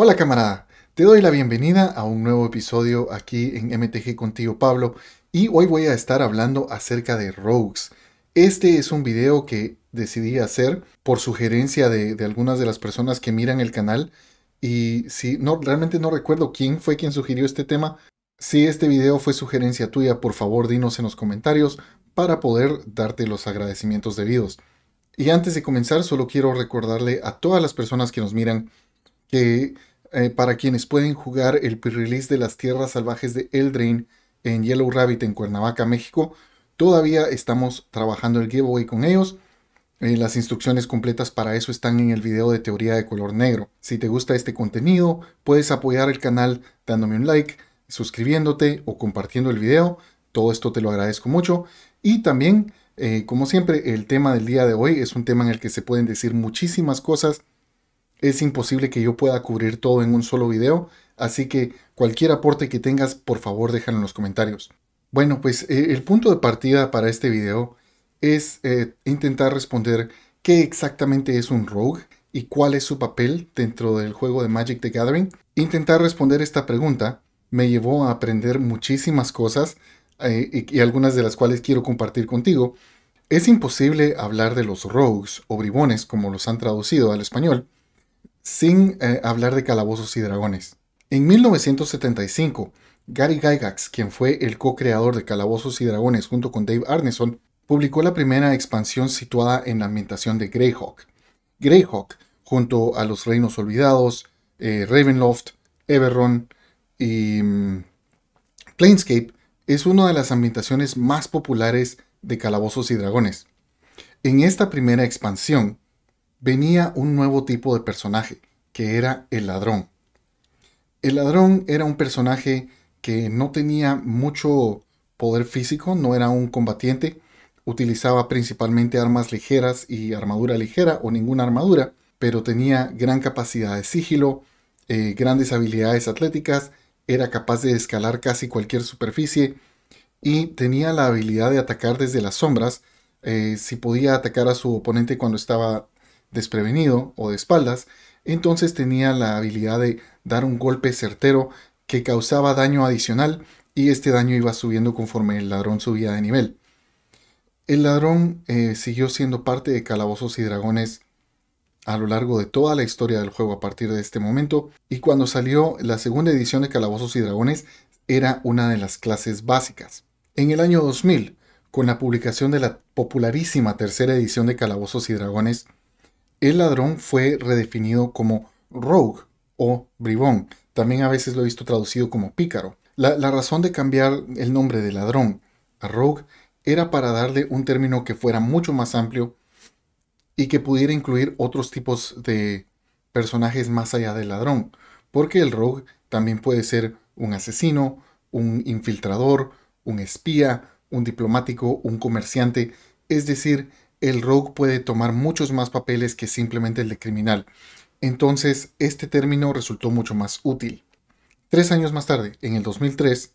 Hola camarada, te doy la bienvenida a un nuevo episodio aquí en MTG contigo Pablo y hoy voy a estar hablando acerca de rogues. Este es un video que decidí hacer por sugerencia de, algunas de las personas que miran el canal y si no realmente no recuerdo quién fue quien sugirió este tema. Si este video fue sugerencia tuya, por favor dinos en los comentarios para poder darte los agradecimientos debidos. Y antes de comenzar, solo quiero recordarle a todas las personas que nos miran que eh, para quienes pueden jugar el pre-release de las tierras salvajes de Eldrain en Yellow Rabbit en Cuernavaca, México. Todavía estamos trabajando el giveaway con ellos. Eh, las instrucciones completas para eso están en el video de teoría de color negro. Si te gusta este contenido, puedes apoyar el canal dándome un like, suscribiéndote o compartiendo el video. Todo esto te lo agradezco mucho. Y también, eh, como siempre, el tema del día de hoy es un tema en el que se pueden decir muchísimas cosas es imposible que yo pueda cubrir todo en un solo video, así que cualquier aporte que tengas, por favor déjalo en los comentarios. Bueno, pues eh, el punto de partida para este video es eh, intentar responder qué exactamente es un rogue y cuál es su papel dentro del juego de Magic the Gathering. Intentar responder esta pregunta me llevó a aprender muchísimas cosas eh, y algunas de las cuales quiero compartir contigo. Es imposible hablar de los rogues o bribones como los han traducido al español sin eh, hablar de calabozos y dragones. En 1975, Gary Gygax, quien fue el co-creador de Calabozos y Dragones junto con Dave Arneson, publicó la primera expansión situada en la ambientación de Greyhawk. Greyhawk, junto a los Reinos Olvidados, eh, Ravenloft, Everon y mm, Planescape, es una de las ambientaciones más populares de Calabozos y Dragones. En esta primera expansión, venía un nuevo tipo de personaje, que era el ladrón. El ladrón era un personaje que no tenía mucho poder físico, no era un combatiente, utilizaba principalmente armas ligeras y armadura ligera o ninguna armadura, pero tenía gran capacidad de sigilo, eh, grandes habilidades atléticas, era capaz de escalar casi cualquier superficie y tenía la habilidad de atacar desde las sombras, eh, si podía atacar a su oponente cuando estaba desprevenido o de espaldas, entonces tenía la habilidad de dar un golpe certero que causaba daño adicional y este daño iba subiendo conforme el ladrón subía de nivel. El ladrón eh, siguió siendo parte de Calabozos y Dragones a lo largo de toda la historia del juego a partir de este momento y cuando salió la segunda edición de Calabozos y Dragones era una de las clases básicas. En el año 2000, con la publicación de la popularísima tercera edición de Calabozos y Dragones, el ladrón fue redefinido como rogue o bribón. También a veces lo he visto traducido como pícaro. La, razón de cambiar el nombre de ladrón a rogue era para darle un término que fuera mucho más amplio y que pudiera incluir otros tipos de personajes más allá del ladrón. Porque el rogue también puede ser un asesino, un infiltrador, un espía, un diplomático, un comerciante. Es decir, el rogue puede tomar muchos más papeles que simplemente el de criminal. Entonces, este término resultó mucho más útil. Tres años más tarde, en el 2003,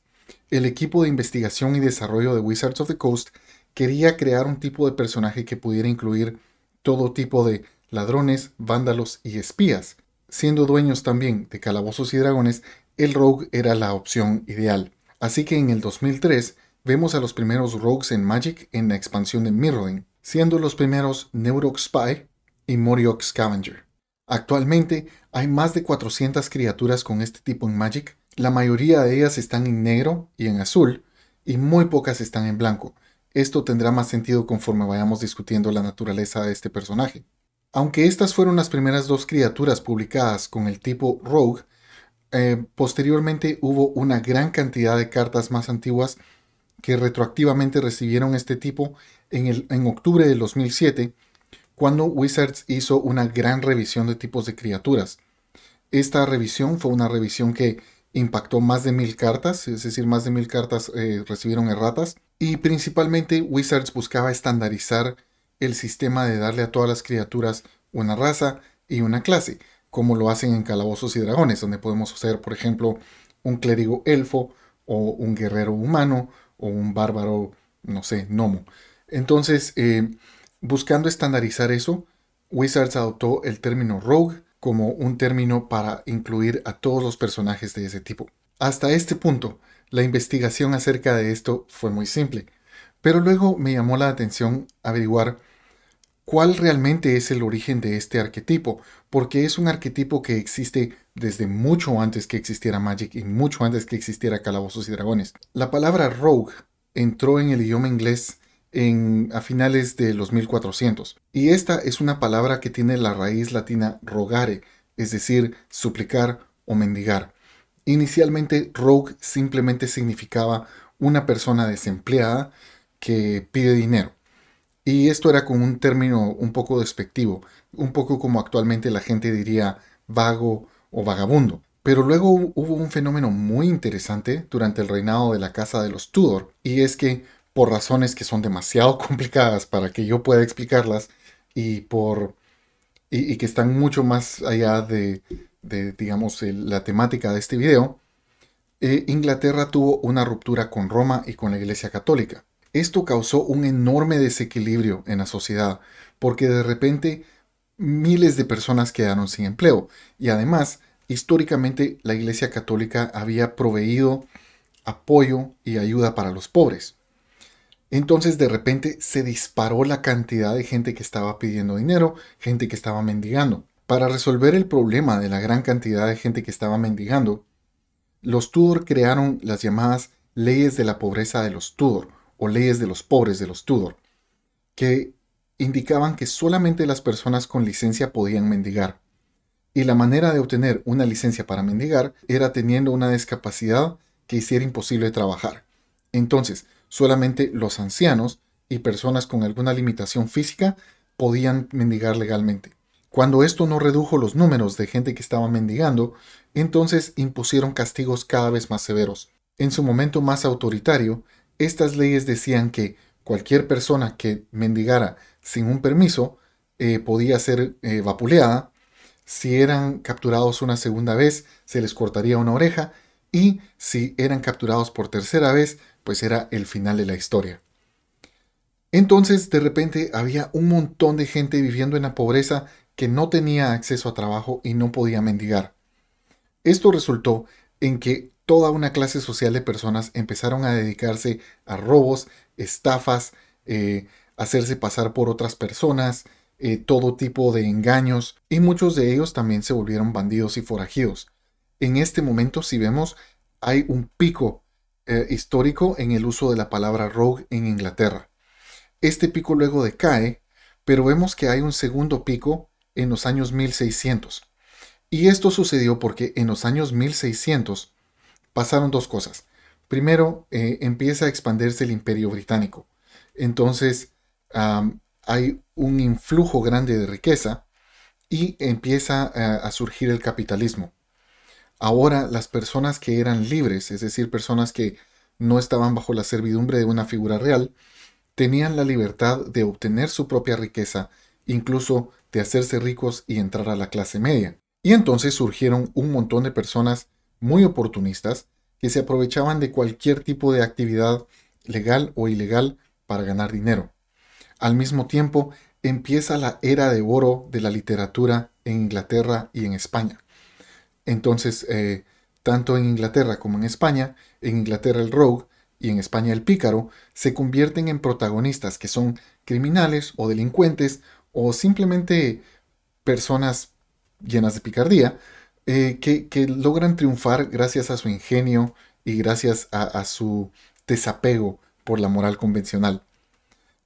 el equipo de investigación y desarrollo de Wizards of the Coast quería crear un tipo de personaje que pudiera incluir todo tipo de ladrones, vándalos y espías. Siendo dueños también de calabozos y dragones, el rogue era la opción ideal. Así que en el 2003 vemos a los primeros rogues en Magic en la expansión de Mirrodin siendo los primeros Neurox Spy y Moriox Scavenger. Actualmente hay más de 400 criaturas con este tipo en Magic, la mayoría de ellas están en negro y en azul, y muy pocas están en blanco. Esto tendrá más sentido conforme vayamos discutiendo la naturaleza de este personaje. Aunque estas fueron las primeras dos criaturas publicadas con el tipo Rogue, eh, posteriormente hubo una gran cantidad de cartas más antiguas que retroactivamente recibieron este tipo en, octubre de 2007 cuando Wizards hizo una gran revisión de tipos de criaturas. Esta revisión fue una revisión que impactó más de mil cartas, es decir, más de mil cartas eh, recibieron erratas. Y principalmente Wizards buscaba estandarizar el sistema de darle a todas las criaturas una raza y una clase, como lo hacen en Calabozos y Dragones, donde podemos hacer, por ejemplo, un clérigo elfo o un guerrero humano o un bárbaro, no sé, gnomo. Entonces, eh, buscando estandarizar eso, Wizards adoptó el término rogue como un término para incluir a todos los personajes de ese tipo. Hasta este punto, la investigación acerca de esto fue muy simple, pero luego me llamó la atención averiguar cuál realmente es el origen de este arquetipo, porque es un arquetipo que existe desde mucho antes que existiera Magic y mucho antes que existiera Calabozos y Dragones. La palabra rogue entró en el idioma inglés a finales de los 1400. Y esta es una palabra que tiene la raíz latina rogare, es decir, suplicar o mendigar. Inicialmente, rogue simplemente significaba una persona desempleada que pide dinero. Y esto era con un término un poco despectivo, un poco como actualmente la gente diría vago o vagabundo. Pero luego hubo un fenómeno muy interesante durante el reinado de la Casa de los Tudor, y es que por razones que son demasiado complicadas para que yo pueda explicarlas y por y, que están mucho más allá de, digamos la temática de este video eh, Inglaterra tuvo una ruptura con Roma y con la Iglesia Católica esto causó un enorme desequilibrio en la sociedad porque de repente miles de personas quedaron sin empleo y además históricamente la Iglesia Católica había proveído apoyo y ayuda para los pobres entonces de repente se disparó la cantidad de gente que estaba pidiendo dinero, gente que estaba mendigando. Para resolver el problema de la gran cantidad de gente que estaba mendigando, los Tudor crearon las llamadas leyes de la pobreza de los Tudor o leyes de los pobres de los Tudor, que indicaban que solamente las personas con licencia podían mendigar. Y la manera de obtener una licencia para mendigar era teniendo una discapacidad que hiciera imposible trabajar. Entonces, Solamente los ancianos y personas con alguna limitación física podían mendigar legalmente. Cuando esto no redujo los números de gente que estaba mendigando, entonces impusieron castigos cada vez más severos. En su momento más autoritario, estas leyes decían que cualquier persona que mendigara sin un permiso eh, podía ser eh, vapuleada, si eran capturados una segunda vez se les cortaría una oreja y si eran capturados por tercera vez pues era el final de la historia. Entonces, de repente, había un montón de gente viviendo en la pobreza que no tenía acceso a trabajo y no podía mendigar. Esto resultó en que toda una clase social de personas empezaron a dedicarse a robos, estafas, eh, hacerse pasar por otras personas, eh, todo tipo de engaños, y muchos de ellos también se volvieron bandidos y forajidos. En este momento, si vemos, hay un pico eh, histórico en el uso de la palabra rogue en Inglaterra. Este pico luego decae, pero vemos que hay un segundo pico en los años 1600. Y esto sucedió porque en los años 1600 pasaron dos cosas. Primero, eh, empieza a expandirse el imperio británico. Entonces, hay un influjo grande de riqueza y empieza eh, a surgir el capitalismo. Ahora las personas que eran libres, es decir, personas que no estaban bajo la servidumbre de una figura real, tenían la libertad de obtener su propia riqueza, incluso de hacerse ricos y entrar a la clase media. Y entonces surgieron un montón de personas muy oportunistas que se aprovechaban de cualquier tipo de actividad legal o ilegal para ganar dinero. Al mismo tiempo, empieza la era de oro de la literatura en Inglaterra y en España. Entonces, eh, tanto en Inglaterra como en España, en Inglaterra el rogue y en España el pícaro, se convierten en protagonistas que son criminales o delincuentes o simplemente personas llenas de picardía eh, que, logran triunfar gracias a su ingenio y gracias a, su desapego por la moral convencional.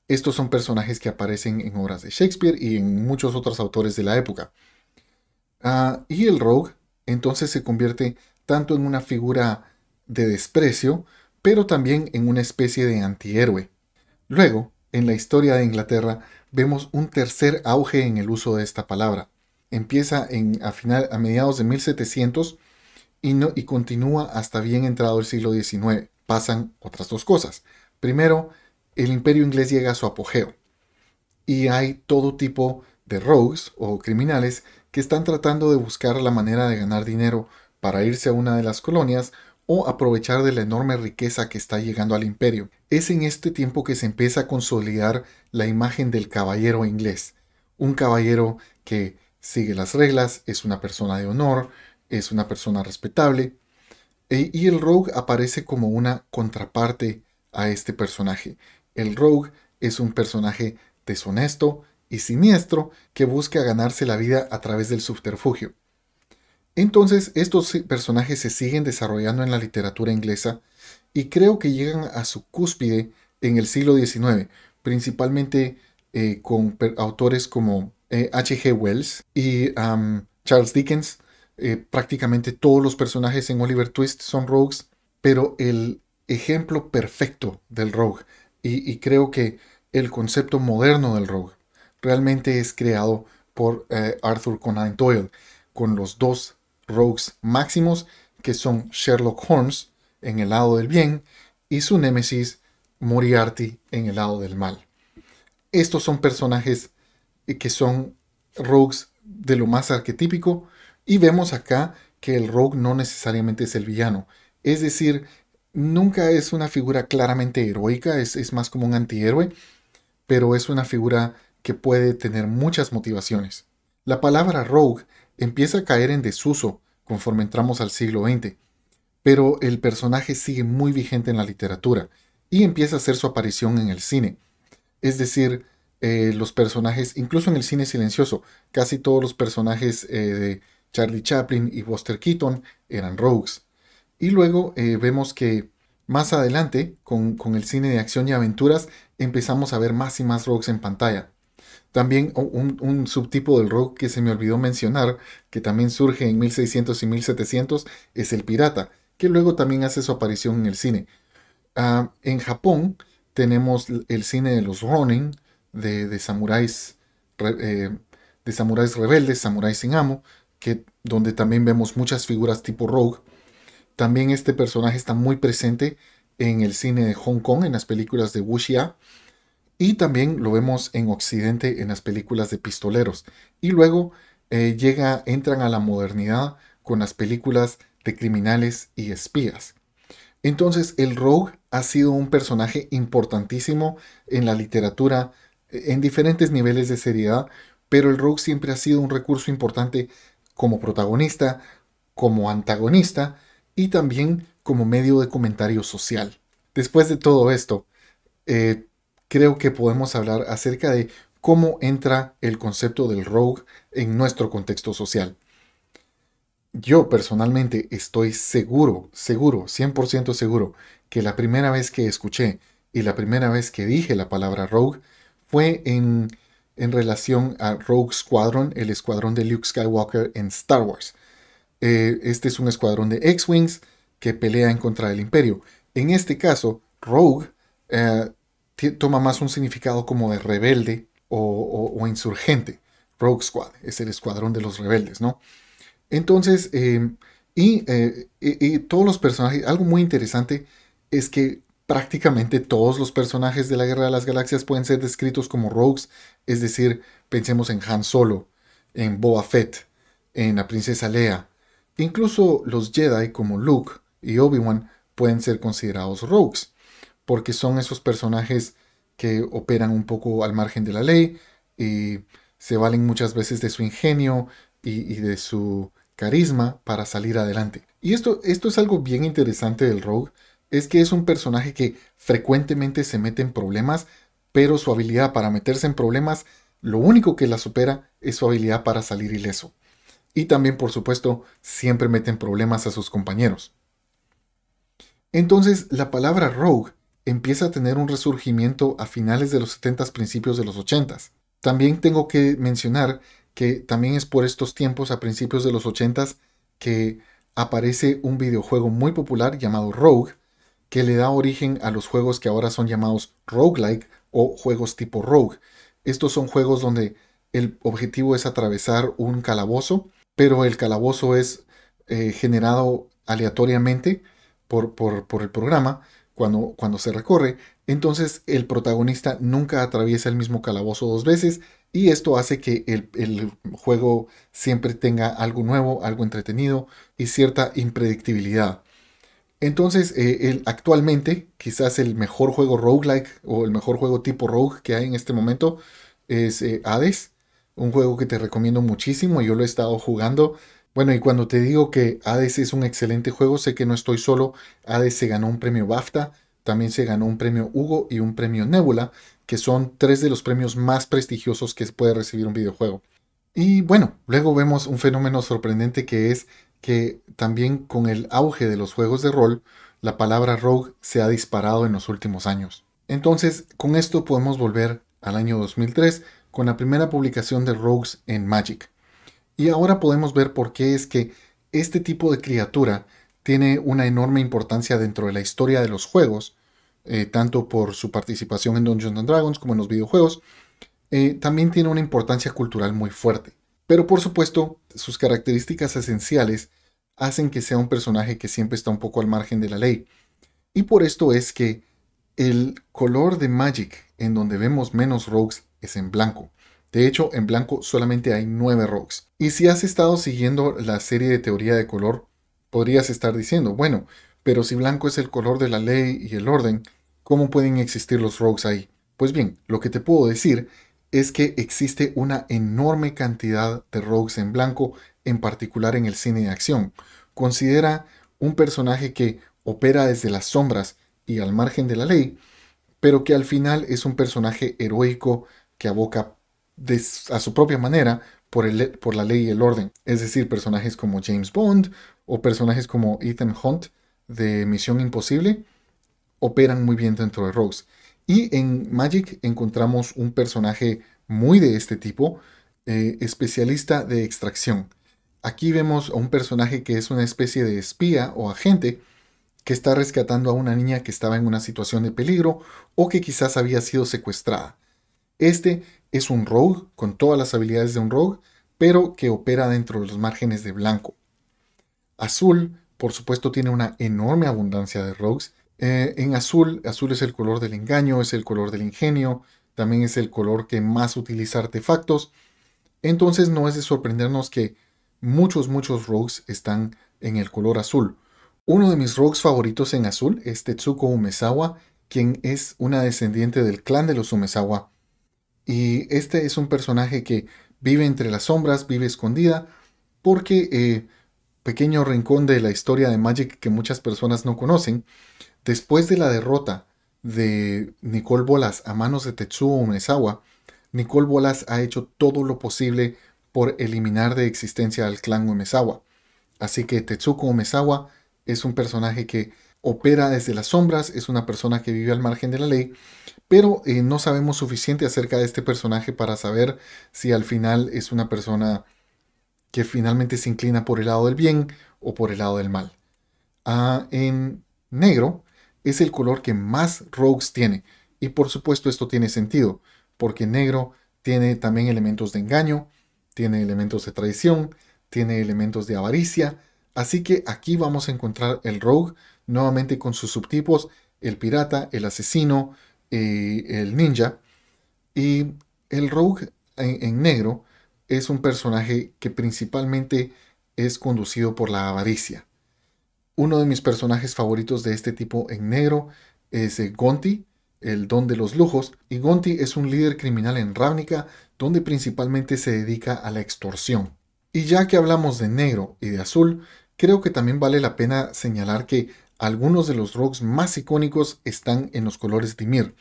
Estos son personajes que aparecen en obras de Shakespeare y en muchos otros autores de la época. Ah, y el rogue entonces se convierte tanto en una figura de desprecio, pero también en una especie de antihéroe. Luego, en la historia de Inglaterra, vemos un tercer auge en el uso de esta palabra. Empieza a, final, a mediados de 1700 y, y continúa hasta bien entrado el siglo XIX. Pasan otras dos cosas. Primero, el imperio inglés llega a su apogeo y hay todo tipo de rogues o criminales que están tratando de buscar la manera de ganar dinero para irse a una de las colonias o aprovechar de la enorme riqueza que está llegando al imperio. Es en este tiempo que se empieza a consolidar la imagen del caballero inglés, un caballero que sigue las reglas, es una persona de honor, es una persona respetable, e, y el rogue aparece como una contraparte a este personaje. El rogue es un personaje deshonesto, y siniestro que busca ganarse la vida a través del subterfugio. Entonces estos personajes se siguen desarrollando en la literatura inglesa y creo que llegan a su cúspide en el siglo XIX, principalmente eh, con autores como H.G. Eh, Wells y Charles Dickens. Eh, prácticamente todos los personajes en Oliver Twist son rogues, pero el ejemplo perfecto del rogue y, y creo que el concepto moderno del rogue realmente es creado por eh, Arthur Conan Doyle, con los dos rogues máximos que son Sherlock Holmes en el lado del bien y su némesis Moriarty en el lado del mal. Estos son personajes eh, que son rogues de lo más arquetípico y vemos acá que el rogue no necesariamente es el villano. Es decir, nunca es una figura claramente heroica, es, es más como un antihéroe, pero es una figura que puede tener muchas motivaciones. La palabra rogue empieza a caer en desuso conforme entramos al siglo XX, pero el personaje sigue muy vigente en la literatura y empieza a hacer su aparición en el cine. Es decir, eh, los personajes, incluso en el cine silencioso, casi todos los personajes eh, de Charlie Chaplin y Buster Keaton eran rogues. Y luego eh, vemos que más adelante, con el cine de acción y aventuras, empezamos a ver más y más rogues en pantalla. También un, subtipo del Rogue que se me olvidó mencionar, que también surge en 1600 y 1700, es el pirata, que luego también hace su aparición en el cine. Ah, en Japón tenemos el cine de los Ronin, de, samuráis, eh, de samuráis rebeldes, samuráis sin amo, que, donde también vemos muchas figuras tipo rogue. También este personaje está muy presente en el cine de Hong Kong, en las películas de Wuxia. Y también lo vemos en Occidente en las películas de pistoleros. Y luego eh, llega, entran a la modernidad con las películas de criminales y espías. Entonces el rogue ha sido un personaje importantísimo en la literatura eh, en diferentes niveles de seriedad, pero el rogue siempre ha sido un recurso importante como protagonista, como antagonista y también como medio de comentario social. Después de todo esto, eh, creo que podemos hablar acerca de cómo entra el concepto del rogue en nuestro contexto social. Yo personalmente estoy seguro, seguro, 100% seguro, que la primera vez que escuché y la primera vez que dije la palabra rogue fue en, relación a Rogue Squadron, el escuadrón de Luke Skywalker en Star Wars. Eh, este es un escuadrón de X-Wings que pelea en contra del imperio. En este caso, Rogue eh, toma más un significado como de rebelde o, insurgente. Rogue Squad es el escuadrón de los rebeldes, ¿no? Entonces, em, eh, y, todos los personajes, algo muy interesante es que prácticamente todos los personajes de la Guerra de las Galaxias pueden ser descritos como rogues, es decir, pensemos en Han Solo, en Boba Fett, en la princesa Leia, incluso los Jedi como Luke y Obi-Wan pueden ser considerados rogues porque son esos personajes que operan un poco al margen de la ley y se valen muchas veces de su ingenio y, de su carisma para salir adelante. Y esto, esto es algo bien interesante del Rogue, es que es un personaje que frecuentemente se mete en problemas, pero su habilidad para meterse en problemas, lo único que la supera es su habilidad para salir ileso. Y también, por supuesto, siempre meten problemas a sus compañeros. Entonces, la palabra rogue empieza a tener un resurgimiento a finales de los 70 principios de los 80 También tengo que mencionar que también es por estos tiempos, a principios de los 80s, que aparece un videojuego muy popular llamado Rogue, que le da origen a los juegos que ahora son llamados roguelike o juegos tipo rogue. Estos son juegos donde el objetivo es atravesar un calabozo, pero el calabozo es eh, generado aleatoriamente por, por el programa cuando, se recorre, entonces el protagonista nunca atraviesa el mismo calabozo dos veces y esto hace que el, juego siempre tenga algo nuevo, algo entretenido y cierta impredictibilidad. Entonces, eh, el, actualmente, quizás el mejor juego roguelike o el mejor juego tipo rogue que hay en este momento es eh, Hades, un juego que te recomiendo muchísimo, yo lo he estado jugando bueno, y cuando te digo que Hades es un excelente juego, sé que no estoy solo. Hades se ganó un premio BAFTA, también se ganó un premio Hugo y un premio Nebula, que son tres de los premios más prestigiosos que puede recibir un videojuego. Y bueno, luego vemos un fenómeno sorprendente que es que también con el auge de los juegos de rol, la palabra rogue se ha disparado en los últimos años. Entonces, con esto podemos volver al año 2003 con la primera publicación de rogues en Magic. Y ahora podemos ver por qué es que este tipo de criatura tiene una enorme importancia dentro de la historia de los juegos, eh, tanto por su participación en Dungeons and Dragons como en los videojuegos, eh, también tiene una importancia cultural muy fuerte. Pero por supuesto, sus características esenciales hacen que sea un personaje que siempre está un poco al margen de la ley. Y por esto es que el color de Magic en donde vemos menos rogues es en blanco. De hecho, en blanco solamente hay 9 rogues. Y si has estado siguiendo la serie de teoría de color, podrías estar diciendo, bueno, pero si blanco es el color de la ley y el orden, ¿cómo pueden existir los rogues ahí? Pues bien, lo que te puedo decir es que existe una enorme cantidad de rogues en blanco, en particular en el cine de acción. Considera un personaje que opera desde las sombras y al margen de la ley, pero que al final es un personaje heroico que aboca a su propia manera por, el, por la ley y el orden. Es decir, personajes como James Bond o personajes como Ethan Hunt de Misión Imposible operan muy bien dentro de Rogues. Y en Magic encontramos un personaje muy de este tipo, eh, especialista de extracción. Aquí vemos a un personaje que es una especie de espía o agente que está rescatando a una niña que estaba en una situación de peligro o que quizás había sido secuestrada. Este es un rogue con todas las habilidades de un rogue, pero que opera dentro de los márgenes de blanco. Azul, por supuesto, tiene una enorme abundancia de rogues. Eh, en azul, azul es el color del engaño, es el color del ingenio, también es el color que más utiliza artefactos. Entonces no es de sorprendernos que muchos, muchos rogues están en el color azul. Uno de mis rogues favoritos en azul es Tetsuko Umesawa, quien es una descendiente del clan de los Umesawa. Y este es un personaje que vive entre las sombras, vive escondida, porque eh, pequeño rincón de la historia de Magic que muchas personas no conocen, después de la derrota de Nicole Bolas a manos de Tetsuo Umezawa, Nicole Bolas ha hecho todo lo posible por eliminar de existencia al clan Umezawa. Así que Tetsuko Umezawa es un personaje que opera desde las sombras, es una persona que vive al margen de la ley, pero eh, no sabemos suficiente acerca de este personaje para saber si al final es una persona que finalmente se inclina por el lado del bien o por el lado del mal. Ah, en negro es el color que más rogues tiene, y por supuesto esto tiene sentido, porque negro tiene también elementos de engaño, tiene elementos de traición, tiene elementos de avaricia, así que aquí vamos a encontrar el rogue nuevamente con sus subtipos, el pirata, el asesino, el ninja. Y el rogue en, en negro es un personaje que principalmente es conducido por la avaricia. Uno de mis personajes favoritos de este tipo en negro es eh, Gonti, el don de los lujos, y Gonti es un líder criminal en Ravnica donde principalmente se dedica a la extorsión. Y ya que hablamos de negro y de azul, creo que también vale la pena señalar que algunos de los rogues más icónicos están en los colores Dimir.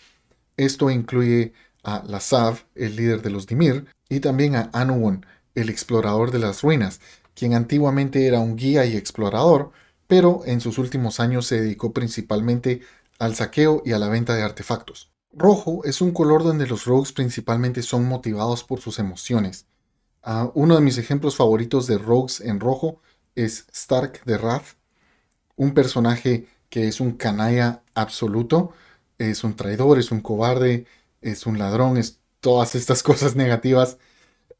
Esto incluye a Lazav, el líder de los Dimir, y también a Anuon, el explorador de las ruinas, quien antiguamente era un guía y explorador, pero en sus últimos años se dedicó principalmente al saqueo y a la venta de artefactos. Rojo es un color donde los rogues principalmente son motivados por sus emociones. Ah, uno de mis ejemplos favoritos de rogues en rojo es Stark de Wrath, un personaje que es un canalla absoluto, es un traidor, es un cobarde, es un ladrón, es todas estas cosas negativas,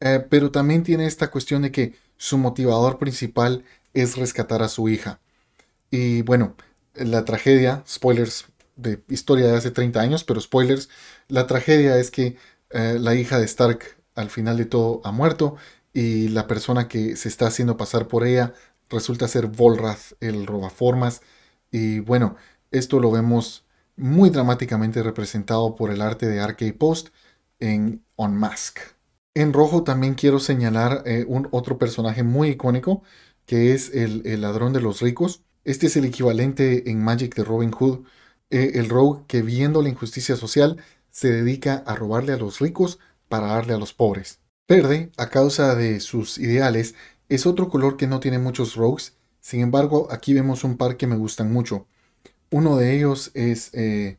eh, pero también tiene esta cuestión de que su motivador principal es rescatar a su hija. Y bueno, la tragedia, spoilers de historia de hace 30 años, pero spoilers, la tragedia es que eh, la hija de Stark al final de todo ha muerto y la persona que se está haciendo pasar por ella resulta ser Volrath el robaformas. Y bueno, esto lo vemos muy dramáticamente representado por el arte de Arcade Post en On Mask. En rojo también quiero señalar eh, un otro personaje muy icónico, que es el, ladrón de los ricos. Este es el equivalente en Magic de Robin Hood, eh, el rogue que viendo la injusticia social se dedica a robarle a los ricos para darle a los pobres. Verde, a causa de sus ideales, es otro color que no tiene muchos rogues, sin embargo aquí vemos un par que me gustan mucho. Uno de ellos es eh,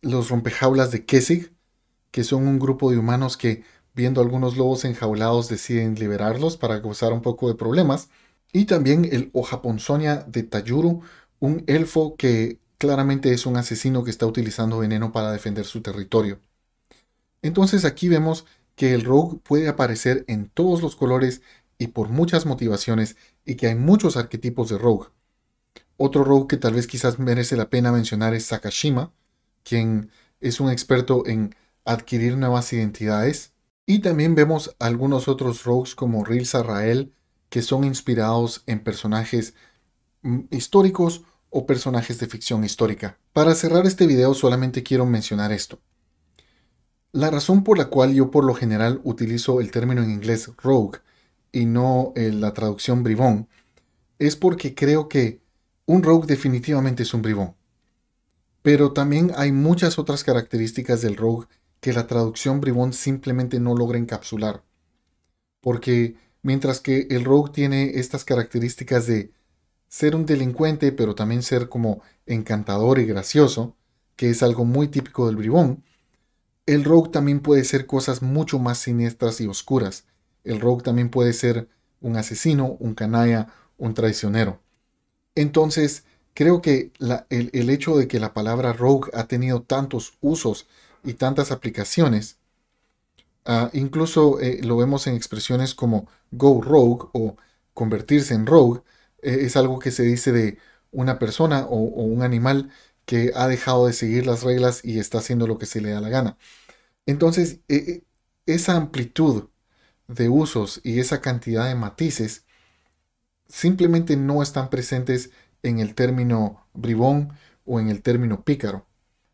los rompejaulas de Kesig, que son un grupo de humanos que viendo algunos lobos enjaulados deciden liberarlos para causar un poco de problemas. Y también el Ojaponzonia de Tayuru, un elfo que claramente es un asesino que está utilizando veneno para defender su territorio. Entonces aquí vemos que el rogue puede aparecer en todos los colores y por muchas motivaciones y que hay muchos arquetipos de rogue. Otro rogue que tal vez quizás merece la pena mencionar es Sakashima, quien es un experto en adquirir nuevas identidades. Y también vemos algunos otros rogues como Ril Sarrael, que son inspirados en personajes mm, históricos o personajes de ficción histórica. Para cerrar este video solamente quiero mencionar esto. La razón por la cual yo por lo general utilizo el término en inglés rogue y no en eh, la traducción bribón, es porque creo que un rogue definitivamente es un bribón. Pero también hay muchas otras características del rogue que la traducción bribón simplemente no logra encapsular. Porque mientras que el rogue tiene estas características de ser un delincuente, pero también ser como encantador y gracioso, que es algo muy típico del bribón, el rogue también puede ser cosas mucho más siniestras y oscuras, el rogue también puede ser un asesino, un canalla, un traicionero. Entonces, creo que el, hecho de que la palabra rogue ha tenido tantos usos y tantas aplicaciones, ah, incluso eh, lo vemos en expresiones como go rogue o convertirse en rogue. Eh, es algo que se dice de una persona o, un animal que ha dejado de seguir las reglas y está haciendo lo que se le da la gana. Entonces, eh, esa amplitud de usos y esa cantidad de matices simplemente no están presentes en el término bribón o en el término pícaro.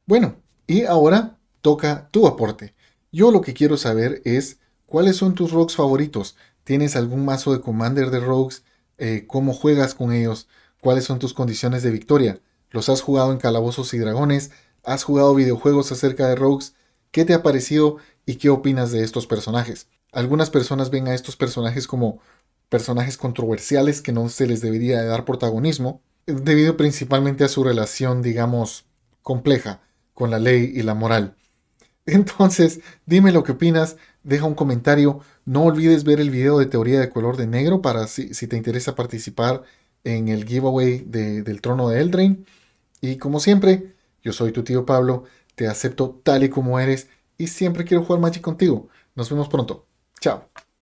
Bueno, y ahora toca tu aporte. Yo lo que quiero saber es cuáles son tus rogues favoritos. ¿Tienes algún mazo de Commander de rogues? Eh, ¿Cómo juegas con ellos? ¿Cuáles son tus condiciones de victoria? ¿Los has jugado en Calabozos y Dragones? ¿Has jugado videojuegos acerca de rogues? ¿Qué te ha parecido y qué opinas de estos personajes? Algunas personas ven a estos personajes como personajes controversiales que no se les debería dar protagonismo, eh, debido principalmente a su relación, digamos, compleja con la ley y la moral. Entonces, dime lo que opinas, deja un comentario, no olvides ver el video de teoría de color de negro para si, te interesa participar en el giveaway del trono de Eldrain. Y como siempre, yo soy tu tío Pablo, te acepto tal y como eres y siempre quiero jugar Magic contigo. Nos vemos pronto. Tchau.